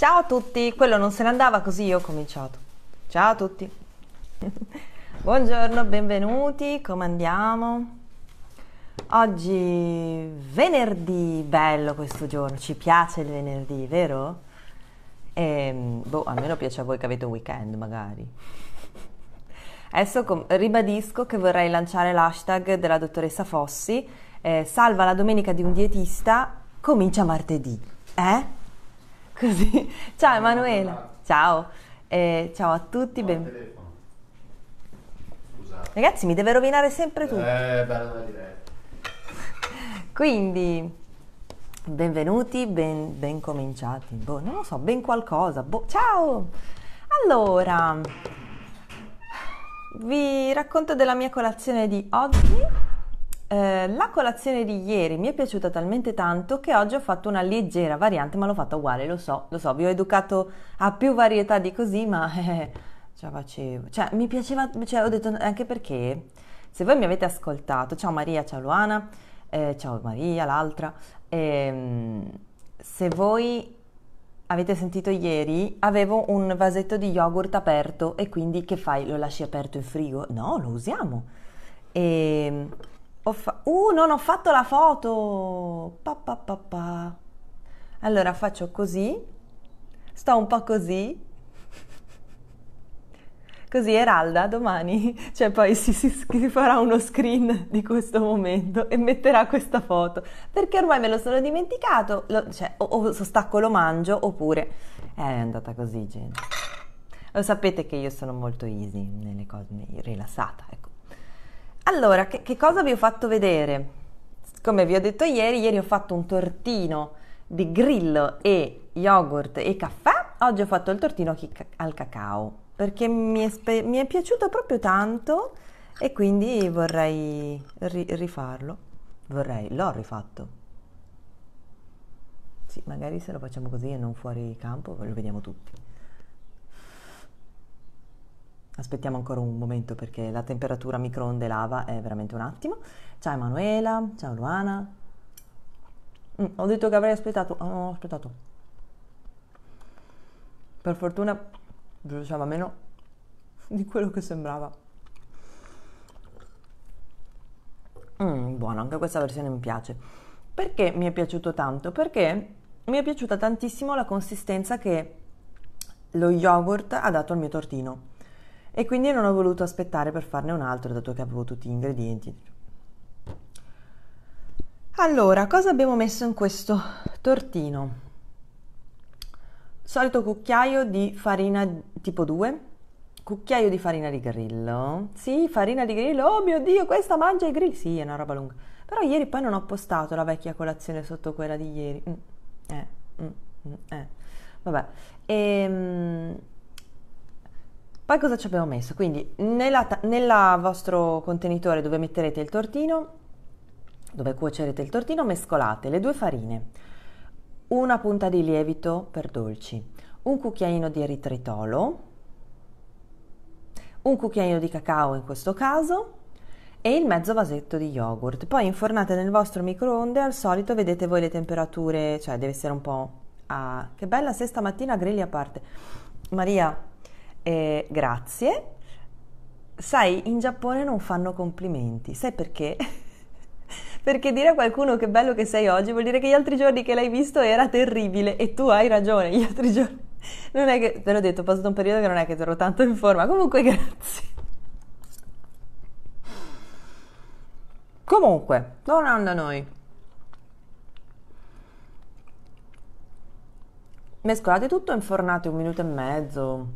Ciao a tutti, quello non se ne andava così io ho cominciato. Ciao a tutti. Buongiorno, benvenuti, come andiamo? Oggi venerdì, bello questo giorno, ci piace il venerdì, vero? E, ehm, boh, almeno piace a voi che avete un weekend magari. Adesso com- ribadisco che vorrei lanciare l'hashtag della dottoressa Fossi, eh, salva la domenica di un dietista, comincia martedì, eh? Così. Ciao Emanuela. Ciao. Eh, ciao a tutti. Ben... Ragazzi, mi deve rovinare sempre tu. Eh, bella la diretta. Quindi, benvenuti, ben, ben cominciati. Boh, non lo so, ben qualcosa. Boh, ciao. Allora, vi racconto della mia colazione di oggi. Eh, la colazione di ieri mi è piaciuta talmente tanto che oggi ho fatto una leggera variante, ma l'ho fatta uguale, lo so, lo so, vi ho educato a più varietà di così, ma eh, ce la facevo. Cioè, mi piaceva, cioè, ho detto anche perché se voi mi avete ascoltato, ciao Maria, ciao Luana, eh, ciao Maria, l'altra, ehm, se voi avete sentito ieri, avevo un vasetto di yogurt aperto e quindi che fai? Lo lasci aperto in frigo? No, lo usiamo. E ehm, fa- uh, non ho fatto la foto! Pa, pa, pa, pa. Allora faccio così, sto un po' così. Così Eralda domani, cioè poi si, si, si, farà uno screen di questo momento e metterà questa foto, perché ormai me lo sono dimenticato, lo, cioè o, o stacco lo mangio oppure eh, è andata così gente. Lo sapete che io sono molto easy nelle cose, rilassata, ecco. Allora, che, che cosa vi ho fatto vedere? Come vi ho detto ieri, ieri ho fatto un tortino di grillo e yogurt e caffè, oggi ho fatto il tortino al cacao perché mi è, mi è piaciuto proprio tanto e quindi vorrei ri- rifarlo. Vorrei, l'ho rifatto. Sì, magari se lo facciamo così e non fuori campo, lo vediamo tutti. Aspettiamo ancora un momento perché la temperatura microonde lava è veramente un attimo. Ciao Emanuela, ciao Luana. Mm, ho detto che avrei aspettato, oh, ah, non ho aspettato. Per fortuna bruciava meno di quello che sembrava. Mm, buono, anche questa versione mi piace. Perché mi è piaciuto tanto? Perché mi è piaciuta tantissimo la consistenza che lo yogurt ha dato al mio tortino e quindi non ho voluto aspettare per farne un altro dato che avevo tutti gli ingredienti. Allora, cosa abbiamo messo in questo tortino? Solito cucchiaio di farina tipo 2, cucchiaio di farina di grillo. Sì, farina di grillo. Oh mio Dio, questa mangia i grilli. Sì, è una roba lunga. Però ieri poi non ho postato la vecchia colazione sotto quella di ieri. Mm, eh, mm, mm eh. Vabbè. E, ehm, poi cosa ci abbiamo messo? Quindi nel vostro contenitore dove metterete il tortino, dove cuocerete il tortino, mescolate le due farine, una punta di lievito per dolci, un cucchiaino di eritritolo, un cucchiaino di cacao in questo caso e il mezzo vasetto di yogurt. Poi infornate nel vostro microonde, al solito vedete voi le temperature, cioè deve essere un po'... Ah, che bella se stamattina grilli a parte. Maria, eh, grazie. Sai, in Giappone non fanno complimenti, sai perché? perché dire a qualcuno che bello che sei oggi vuol dire che gli altri giorni che l'hai visto era terribile e tu hai ragione, gli altri giorni... Non è che, te l'ho detto, ho passato un periodo che non è che ero tanto in forma, comunque grazie. Comunque, tornando a noi. Mescolate tutto, infornate un minuto e mezzo,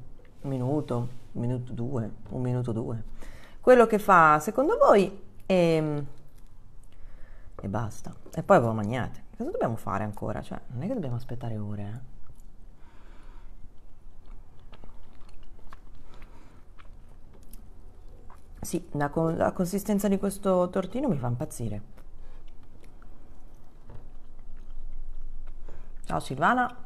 un minuto, un minuto due, un minuto due. Quello che fa secondo voi è... e basta. E poi ve mangiate. Cosa dobbiamo fare ancora? Cioè, non è che dobbiamo aspettare ore, eh? Sì, la, co- la consistenza di questo tortino mi fa impazzire. Ciao Silvana,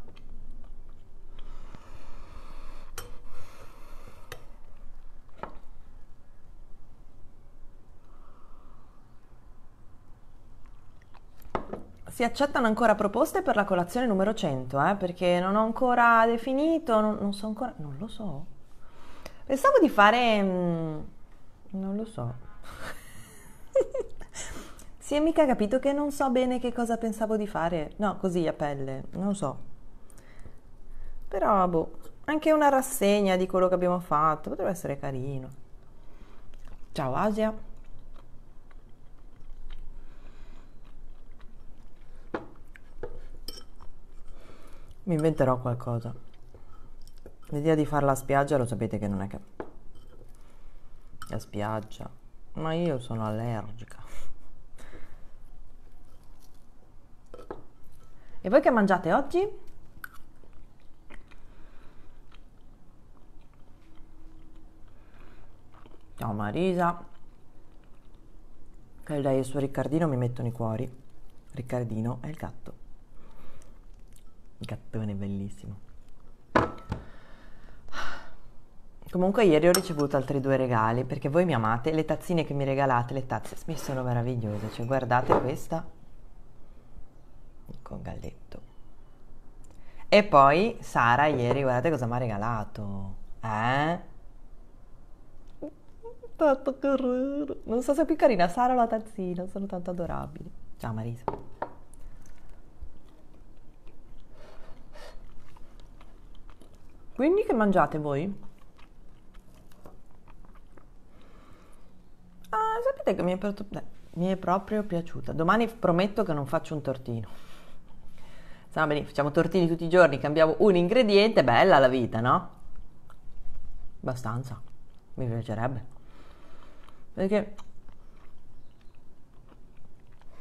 Si accettano ancora proposte per la colazione numero 100, eh, perché non ho ancora definito, non, non, so ancora, non lo so. Pensavo di fare... Mh, mm, non lo so. si è mica capito che non so bene che cosa pensavo di fare. No, così a pelle, non so. Però, boh, anche una rassegna di quello che abbiamo fatto, potrebbe essere carino. Ciao Asia. Mi inventerò qualcosa. L'idea di fare la spiaggia lo sapete che non è che... La spiaggia. Ma io sono allergica. E voi che mangiate oggi? Ciao Marisa. Che lei e il suo Riccardino mi mettono i cuori. Riccardino è il gatto gattone bellissimo. Comunque ieri ho ricevuto altri due regali perché voi mi amate, le tazzine che mi regalate, le tazze mi sono meravigliose, cioè guardate questa con galletto. E poi Sara ieri guardate cosa mi ha regalato. Eh? Tanto carino. Non so se è più carina Sara o la tazzina, sono tanto adorabili. Ciao Marisa. Quindi che mangiate voi? Ah, sapete che mi è, per... Beh, mi è proprio piaciuta. Domani prometto che non faccio un tortino. Stiamo bene, facciamo tortini tutti i giorni, cambiamo un ingrediente, bella la vita, no? Abbastanza, mi piacerebbe. Perché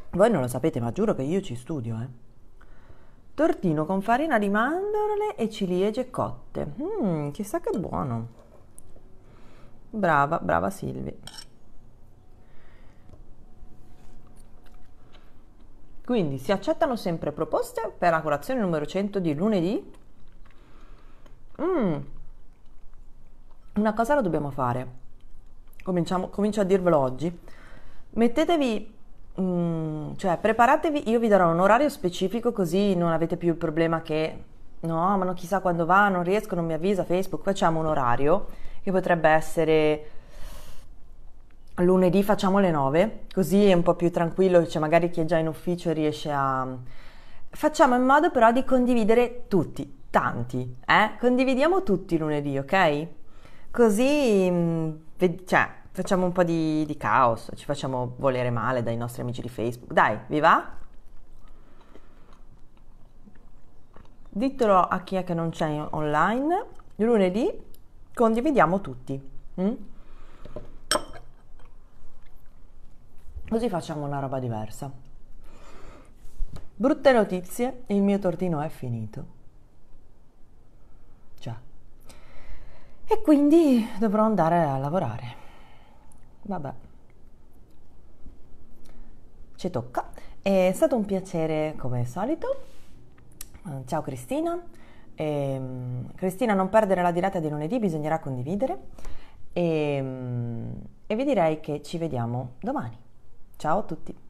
voi non lo sapete, ma giuro che io ci studio, eh. Tortino con farina di mandorle e ciliegie cotte. Mmm, chissà che buono. Brava, brava Silvi. Quindi si accettano sempre proposte per la colazione numero 100 di lunedì. Mmm, Una cosa la dobbiamo fare. Cominciamo, comincio a dirvelo oggi. Mettetevi Mm, cioè, preparatevi, io vi darò un orario specifico così non avete più il problema che no, ah, ma non chissà quando va, non riesco, non mi avvisa Facebook. Facciamo un orario che potrebbe essere lunedì facciamo le 9, così è un po' più tranquillo, cioè magari chi è già in ufficio riesce a... Facciamo in modo però di condividere tutti, tanti, eh? Condividiamo tutti lunedì, ok? Così, mm, cioè, facciamo un po' di, di, caos, ci facciamo volere male dai nostri amici di Facebook. Dai, vi va? Ditelo a chi è che non c'è online. Lunedì condividiamo tutti. Mm? Così facciamo una roba diversa. Brutte notizie, il mio tortino è finito. Già. E quindi dovrò andare a lavorare. Vabbè, ci tocca. È stato un piacere come al solito. Eh, ciao Cristina. E, ehm, Cristina, non perdere la diretta di lunedì, bisognerà condividere. E, ehm, e vi direi che ci vediamo domani. Ciao a tutti.